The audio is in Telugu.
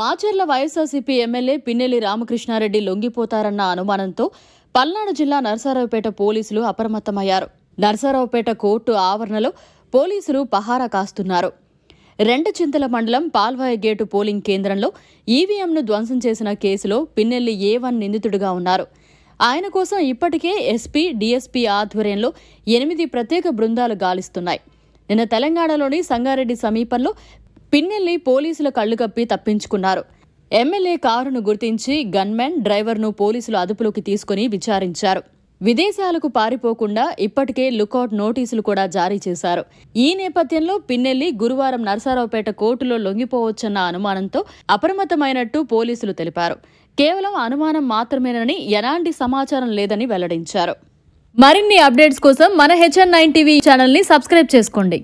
మాచర్ల వైఎస్ఆర్సీపీ ఎమ్మెల్యే పిన్నెల్లి రామకృష్ణారెడ్డి లొంగిపోతారన్న అనుమానంతో పల్నాడు జిల్లా నరసారావుపేట పోలీసులు అప్రమత్తమయ్యారు నరసారావుపేట కోర్టు ఆవరణలో పోలీసులు పహారా కాస్తున్నారు రెండు చింతల మండలం పాల్వాయ గేటు పోలింగ్ కేంద్రంలో ఈవీఎంను ధ్వంసం చేసిన కేసులో పిన్నెల్లి ఏ వన్ నిందితుడిగా ఉన్నారు ఆయన కోసం ఇప్పటికే ఎస్పీ డీఎస్పీ ఆధ్వర్యంలో ఎనిమిది ప్రత్యేక బృందాలు గాలిస్తున్నాయి నిన్న తెలంగాణలోని సంగారెడ్డి సమీపంలో పిన్నెల్లి పోలీసుల కళ్ళు కప్పి తప్పించుకున్నారు ఎమ్మెల్యే కారును గుర్తించి గన్మెన్ డ్రైవర్ను పోలీసులు అదుపులోకి తీసుకుని విచారించారు విదేశాలకు పారిపోకుండా ఇప్పటికే లుకౌట్ నోటీసులు కూడా జారీ చేశారు ఈ నేపథ్యంలో పిన్నెల్లి గురువారం నరసారావుపేట కోర్టులో లొంగిపోవచ్చన్న అనుమానంతో అప్రమత్తమైనట్టు పోలీసులు తెలిపారు కేవలం అనుమానం మాత్రమేనని ఎలాంటి సమాచారం లేదని వెల్లడించారు మరిన్ని అప్డేట్స్ కోసం మన హెచ్ఎన్ నైన్ టీవీ ఛానల్ని సబ్స్క్రైబ్ చేసుకోండి